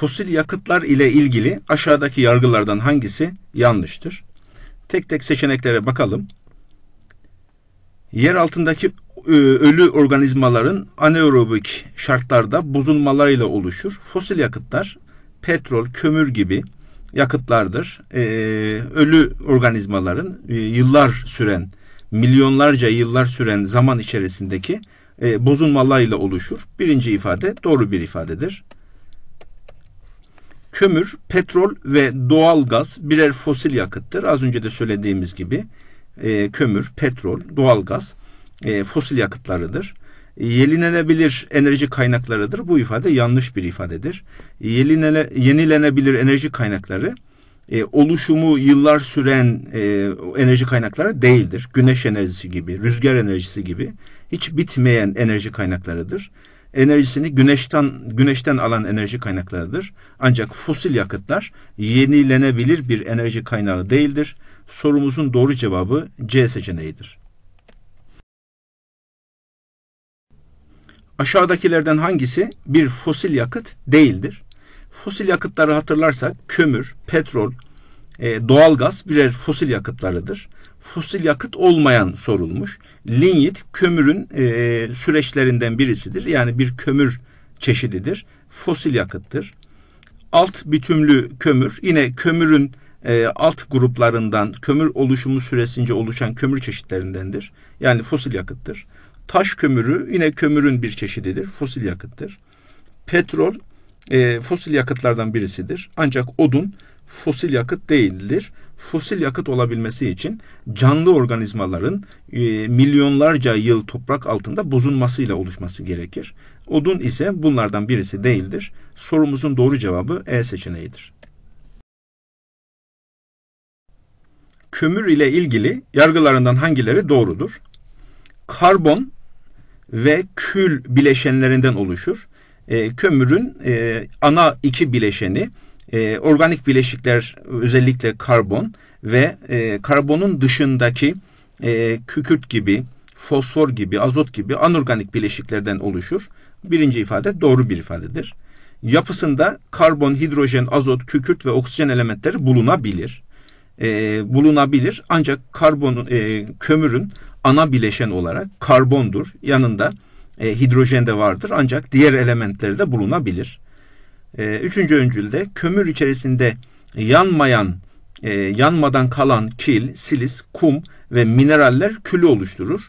fosil yakıtlar ile ilgili aşağıdaki yargılardan hangisi yanlıştır? Tek tek seçeneklere bakalım. Yer altındaki e, ölü organizmaların anaerobik şartlarda bozulmalarıyla oluşur. Fosil yakıtlar petrol, kömür gibi yakıtlardır. Ee, ölü organizmaların e, yıllar süren, milyonlarca yıllar süren zaman içerisindeki e, bozulmalarıyla oluşur. Birinci ifade doğru bir ifadedir. Kömür, petrol ve doğal gaz birer fosil yakıttır. Az önce de söylediğimiz gibi e, kömür, petrol, doğal gaz e, fosil yakıtlarıdır. Yenilenebilir enerji kaynaklarıdır. Bu ifade yanlış bir ifadedir. Yenilene, yenilenebilir enerji kaynakları e, oluşumu yıllar süren e, enerji kaynakları değildir. Güneş enerjisi gibi, rüzgar enerjisi gibi hiç bitmeyen enerji kaynaklarıdır enerjisini güneşten güneşten alan enerji kaynaklarıdır. Ancak fosil yakıtlar yenilenebilir bir enerji kaynağı değildir. Sorumuzun doğru cevabı C seçeneğidir. Aşağıdakilerden hangisi bir fosil yakıt değildir? Fosil yakıtları hatırlarsak kömür, petrol, e, doğalgaz birer fosil yakıtlarıdır. Fosil yakıt olmayan sorulmuş. Linyit kömürün e, süreçlerinden birisidir. Yani bir kömür çeşididir. Fosil yakıttır. Alt bitümlü kömür yine kömürün e, alt gruplarından kömür oluşumu süresince oluşan kömür çeşitlerindendir. Yani fosil yakıttır. Taş kömürü yine kömürün bir çeşididir. Fosil yakıttır. Petrol e, fosil yakıtlardan birisidir. Ancak odun fosil yakıt değildir. Fosil yakıt olabilmesi için canlı organizmaların e, milyonlarca yıl toprak altında bozulmasıyla oluşması gerekir. Odun ise bunlardan birisi değildir. Sorumuzun doğru cevabı E seçeneğidir. Kömür ile ilgili yargılarından hangileri doğrudur? Karbon ve kül bileşenlerinden oluşur. E, kömürün e, ana iki bileşeni e, organik bileşikler özellikle karbon ve e, karbonun dışındaki e, kükürt gibi, fosfor gibi, azot gibi anorganik bileşiklerden oluşur. Birinci ifade doğru bir ifadedir. Yapısında karbon, hidrojen, azot, kükürt ve oksijen elementleri bulunabilir. E, bulunabilir ancak karbon e, kömürün ana bileşen olarak karbondur. Yanında e, hidrojen de vardır ancak diğer elementleri de bulunabilir. E, üçüncü öncülde kömür içerisinde yanmayan, e, yanmadan kalan kil, silis, kum ve mineraller külü oluşturur.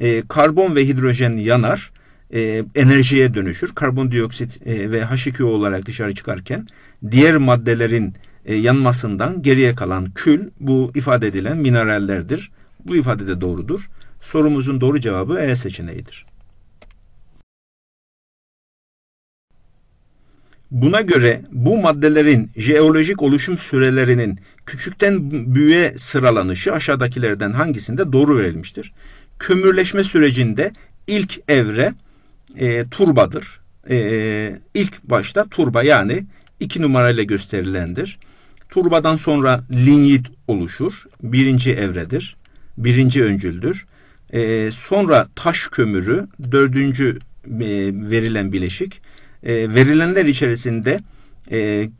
E, karbon ve hidrojen yanar, e, enerjiye dönüşür. Karbondioksit e, ve H2O olarak dışarı çıkarken diğer maddelerin e, yanmasından geriye kalan kül bu ifade edilen minerallerdir. Bu ifade de doğrudur. Sorumuzun doğru cevabı E seçeneğidir. Buna göre bu maddelerin jeolojik oluşum sürelerinin küçükten büyüğe sıralanışı aşağıdakilerden hangisinde doğru verilmiştir? Kömürleşme sürecinde ilk evre e, turbadır. E, e, ilk başta turba yani iki numarayla gösterilendir. Turbadan sonra linyit oluşur. Birinci evredir. Birinci öncüldür. E, sonra taş kömürü dördüncü e, verilen bileşik. E, verilenler içerisinde e,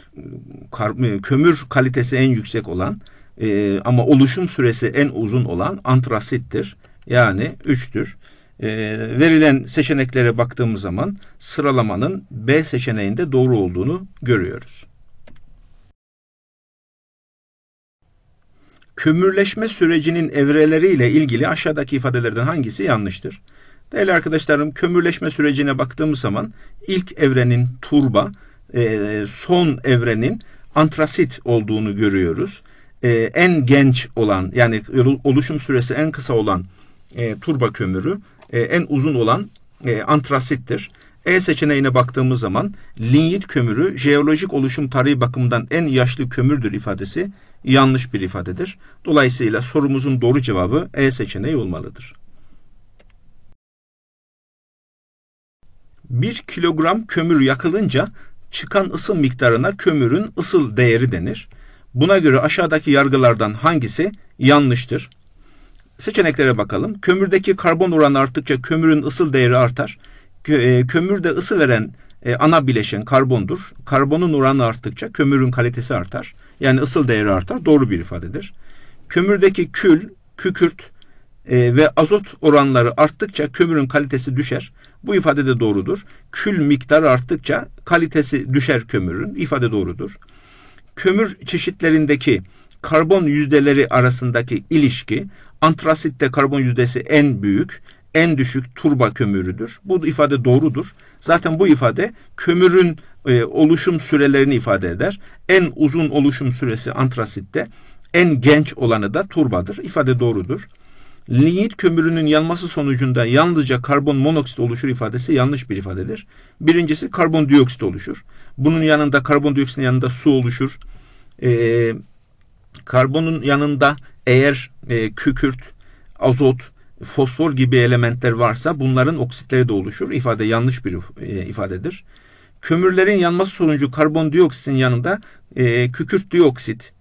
kar, e, kömür kalitesi en yüksek olan e, ama oluşum süresi en uzun olan antrasittir. Yani üçtür. E, verilen seçeneklere baktığımız zaman sıralamanın B seçeneğinde doğru olduğunu görüyoruz. Kömürleşme sürecinin evreleriyle ilgili aşağıdaki ifadelerden hangisi yanlıştır? Değerli arkadaşlarım kömürleşme sürecine baktığımız zaman ilk evrenin turba, e, son evrenin antrasit olduğunu görüyoruz. E, en genç olan yani oluşum süresi en kısa olan e, turba kömürü en uzun olan antrasittir. E seçeneğine baktığımız zaman linyit kömürü jeolojik oluşum tarihi bakımından en yaşlı kömürdür ifadesi yanlış bir ifadedir. Dolayısıyla sorumuzun doğru cevabı E seçeneği olmalıdır. 1 kilogram kömür yakılınca çıkan ısı miktarına kömürün ısıl değeri denir. Buna göre aşağıdaki yargılardan hangisi yanlıştır? Seçeneklere bakalım. Kömürdeki karbon oranı arttıkça kömürün ısıl değeri artar. E, kömürde ısı veren e, ana bileşen karbondur. Karbonun oranı arttıkça kömürün kalitesi artar. Yani ısıl değeri artar. Doğru bir ifadedir. Kömürdeki kül, kükürt e, ve azot oranları arttıkça kömürün kalitesi düşer. Bu ifade de doğrudur. Kül miktar arttıkça kalitesi düşer kömürün. ifade doğrudur. Kömür çeşitlerindeki karbon yüzdeleri arasındaki ilişki antrasitte karbon yüzdesi en büyük, en düşük turba kömürüdür. Bu ifade doğrudur. Zaten bu ifade kömürün e, oluşum sürelerini ifade eder. En uzun oluşum süresi antrasitte, en genç olanı da turbadır. İfade doğrudur linyit kömürünün yanması sonucunda yalnızca karbon monoksit oluşur ifadesi yanlış bir ifadedir. Birincisi karbon dioksit oluşur. Bunun yanında karbon dioksitin yanında su oluşur. Ee, karbonun yanında eğer e, kükürt, azot, fosfor gibi elementler varsa bunların oksitleri de oluşur. İfade yanlış bir e, ifadedir. Kömürlerin yanması sonucu karbon dioksitin yanında e, kükürt dioksit,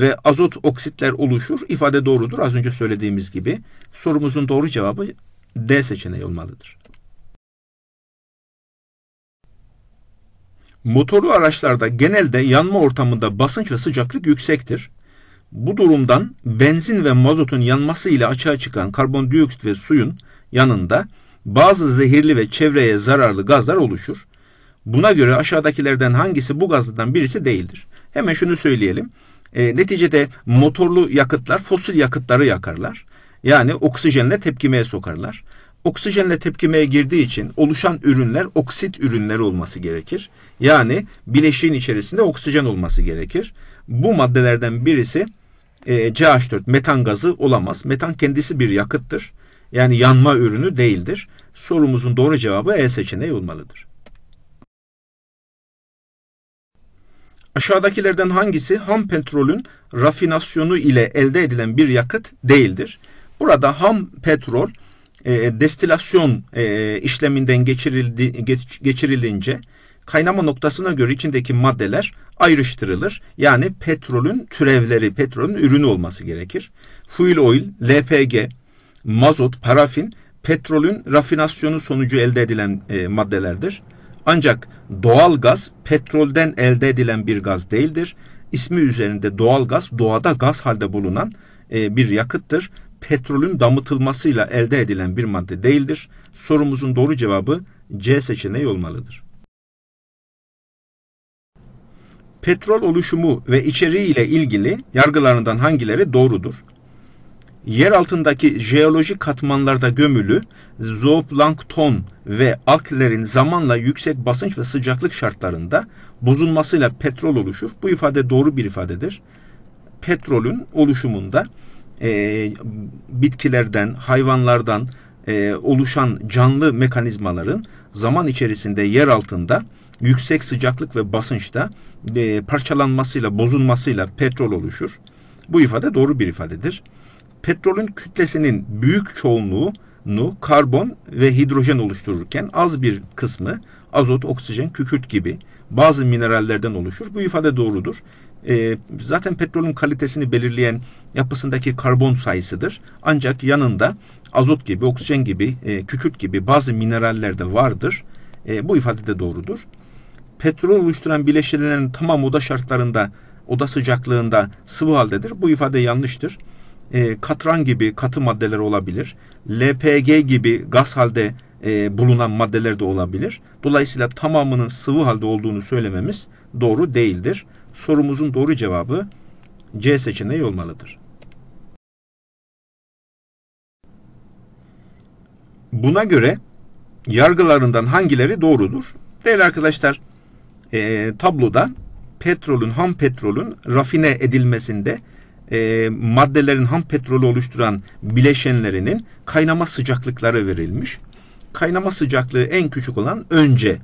ve azot oksitler oluşur. İfade doğrudur. Az önce söylediğimiz gibi sorumuzun doğru cevabı D seçeneği olmalıdır. Motorlu araçlarda genelde yanma ortamında basınç ve sıcaklık yüksektir. Bu durumdan benzin ve mazotun yanması ile açığa çıkan karbondioksit ve suyun yanında bazı zehirli ve çevreye zararlı gazlar oluşur. Buna göre aşağıdakilerden hangisi bu gazlardan birisi değildir? Hemen şunu söyleyelim. E, neticede motorlu yakıtlar fosil yakıtları yakarlar. Yani oksijenle tepkimeye sokarlar. Oksijenle tepkimeye girdiği için oluşan ürünler oksit ürünler olması gerekir. Yani bileşiğin içerisinde oksijen olması gerekir. Bu maddelerden birisi e, CH4 metan gazı olamaz. Metan kendisi bir yakıttır. Yani yanma ürünü değildir. Sorumuzun doğru cevabı E seçeneği olmalıdır. Aşağıdakilerden hangisi ham petrolün rafinasyonu ile elde edilen bir yakıt değildir? Burada ham petrol e, destilasyon e, işleminden geçirildi, geç, geçirilince kaynama noktasına göre içindeki maddeler ayrıştırılır. Yani petrolün türevleri, petrolün ürünü olması gerekir. Fuel oil, LPG, mazot, parafin petrolün rafinasyonu sonucu elde edilen e, maddelerdir. Ancak Doğal gaz petrolden elde edilen bir gaz değildir. İsmi üzerinde doğal gaz doğada gaz halde bulunan e, bir yakıttır. Petrolün damıtılmasıyla elde edilen bir madde değildir. Sorumuzun doğru cevabı C seçeneği olmalıdır. Petrol oluşumu ve içeriği ile ilgili yargılarından hangileri doğrudur? yer altındaki jeolojik katmanlarda gömülü zooplankton ve alklerin zamanla yüksek basınç ve sıcaklık şartlarında bozulmasıyla petrol oluşur. Bu ifade doğru bir ifadedir. Petrolün oluşumunda e, bitkilerden, hayvanlardan e, oluşan canlı mekanizmaların zaman içerisinde yer altında yüksek sıcaklık ve basınçta e, parçalanmasıyla, bozulmasıyla petrol oluşur. Bu ifade doğru bir ifadedir petrolün kütlesinin büyük çoğunluğunu karbon ve hidrojen oluştururken az bir kısmı azot, oksijen, kükürt gibi bazı minerallerden oluşur. Bu ifade doğrudur. E, zaten petrolün kalitesini belirleyen yapısındaki karbon sayısıdır. Ancak yanında azot gibi, oksijen gibi, e, kükürt gibi bazı mineraller de vardır. E, bu ifade de doğrudur. Petrol oluşturan bileşenlerin tamamı oda şartlarında, oda sıcaklığında sıvı haldedir. Bu ifade yanlıştır e, katran gibi katı maddeler olabilir. LPG gibi gaz halde e, bulunan maddeler de olabilir. Dolayısıyla tamamının sıvı halde olduğunu söylememiz doğru değildir. Sorumuzun doğru cevabı C seçeneği olmalıdır. Buna göre yargılarından hangileri doğrudur? Değerli arkadaşlar, e, tabloda petrolün, ham petrolün rafine edilmesinde e, maddelerin ham petrolü oluşturan bileşenlerinin kaynama sıcaklıkları verilmiş. Kaynama sıcaklığı en küçük olan önce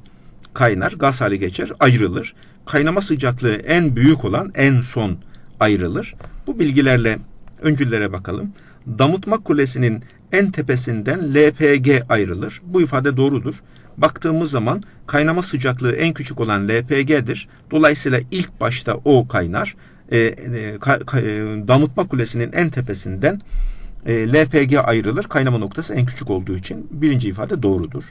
kaynar, gaz hali geçer, ayrılır. Kaynama sıcaklığı en büyük olan en son ayrılır. Bu bilgilerle öncüllere bakalım. Damıtma kulesinin en tepesinden LPG ayrılır. Bu ifade doğrudur. Baktığımız zaman kaynama sıcaklığı en küçük olan LPG'dir. Dolayısıyla ilk başta o kaynar e, e, ka, e, Damıtma Kulesi'nin en tepesinden e, LPG ayrılır. Kaynama noktası en küçük olduğu için birinci ifade doğrudur.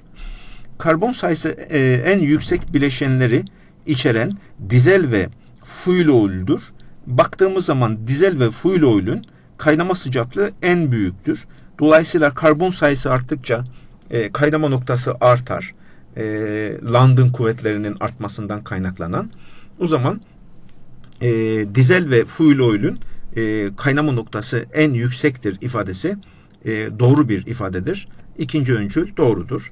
Karbon sayısı e, en yüksek bileşenleri içeren dizel ve fuel oil'dur. Baktığımız zaman dizel ve fuel oil'ün kaynama sıcaklığı en büyüktür. Dolayısıyla karbon sayısı arttıkça e, kaynama noktası artar. E, London kuvvetlerinin artmasından kaynaklanan. O zaman e, dizel ve fuel oil'ün e, kaynama noktası en yüksektir ifadesi e, doğru bir ifadedir. İkinci öncül doğrudur.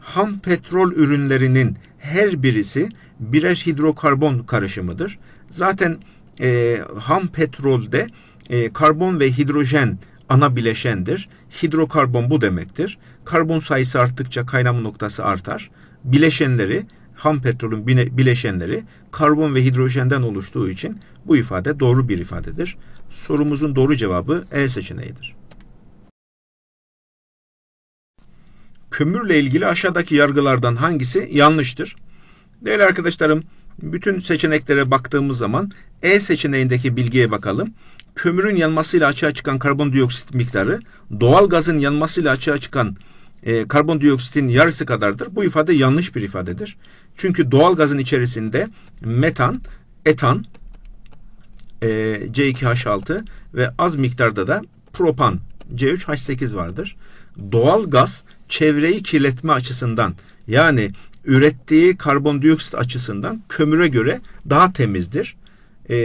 Ham petrol ürünlerinin her birisi birer hidrokarbon karışımıdır. Zaten e, ham petrolde e, karbon ve hidrojen ana bileşendir. Hidrokarbon bu demektir. Karbon sayısı arttıkça kaynama noktası artar. Bileşenleri ham petrolün bileşenleri karbon ve hidrojenden oluştuğu için bu ifade doğru bir ifadedir. Sorumuzun doğru cevabı E seçeneğidir. Kömürle ilgili aşağıdaki yargılardan hangisi yanlıştır? Değerli arkadaşlarım, bütün seçeneklere baktığımız zaman E seçeneğindeki bilgiye bakalım. Kömürün yanmasıyla açığa çıkan karbondioksit miktarı doğal gazın yanmasıyla açığa çıkan e, karbondioksitin yarısı kadardır. Bu ifade yanlış bir ifadedir. Çünkü doğal gazın içerisinde metan, etan, e, C2H6 ve az miktarda da propan C3H8 vardır. Doğal gaz çevreyi kirletme açısından yani ürettiği karbondioksit açısından kömüre göre daha temizdir. E,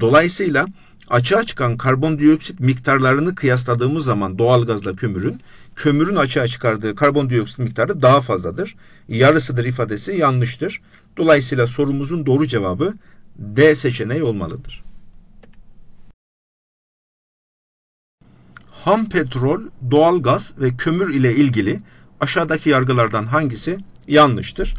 dolayısıyla açığa çıkan karbondioksit miktarlarını kıyasladığımız zaman doğalgazla kömürün kömürün açığa çıkardığı karbondioksit miktarı daha fazladır. Yarısıdır ifadesi yanlıştır. Dolayısıyla sorumuzun doğru cevabı D seçeneği olmalıdır. Ham petrol, doğal gaz ve kömür ile ilgili aşağıdaki yargılardan hangisi yanlıştır?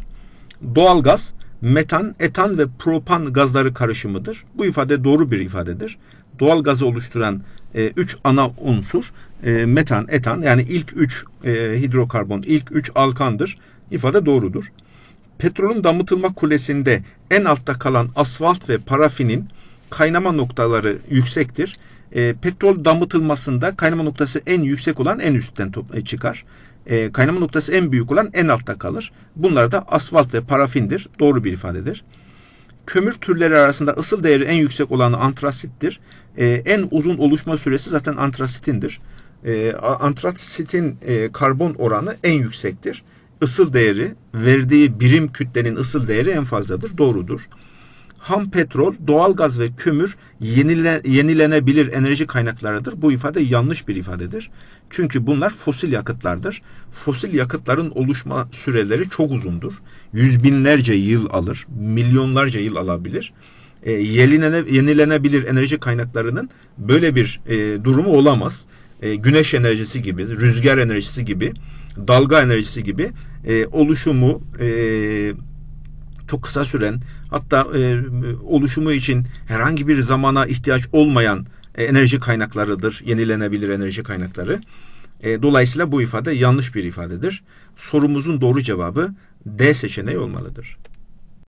Doğal gaz, metan, etan ve propan gazları karışımıdır. Bu ifade doğru bir ifadedir. Doğal gazı oluşturan e, ana unsur e, metan, etan yani ilk 3 e, hidrokarbon, ilk 3 alkandır. İfade doğrudur. Petrolün damıtılma kulesinde en altta kalan asfalt ve parafinin kaynama noktaları yüksektir. E, petrol damıtılmasında kaynama noktası en yüksek olan en üstten e, çıkar. E, kaynama noktası en büyük olan en altta kalır. Bunlar da asfalt ve parafindir. Doğru bir ifadedir. Kömür türleri arasında ısıl değeri en yüksek olanı antrasittir. E, en uzun oluşma süresi zaten antrasitindir. E, antrasitin e, karbon oranı en yüksektir. Isıl değeri, verdiği birim kütlenin ısıl değeri en fazladır. Doğrudur ham petrol, doğalgaz ve kömür yenile, yenilenebilir enerji kaynaklarıdır. Bu ifade yanlış bir ifadedir. Çünkü bunlar fosil yakıtlardır. Fosil yakıtların oluşma süreleri çok uzundur. Yüz binlerce yıl alır, milyonlarca yıl alabilir. E, yenilenebilir enerji kaynaklarının böyle bir e, durumu olamaz. E, güneş enerjisi gibi, rüzgar enerjisi gibi, dalga enerjisi gibi e, oluşumu e, çok kısa süren hatta e, oluşumu için herhangi bir zamana ihtiyaç olmayan e, enerji kaynaklarıdır. Yenilenebilir enerji kaynakları. E, dolayısıyla bu ifade yanlış bir ifadedir. Sorumuzun doğru cevabı D seçeneği olmalıdır.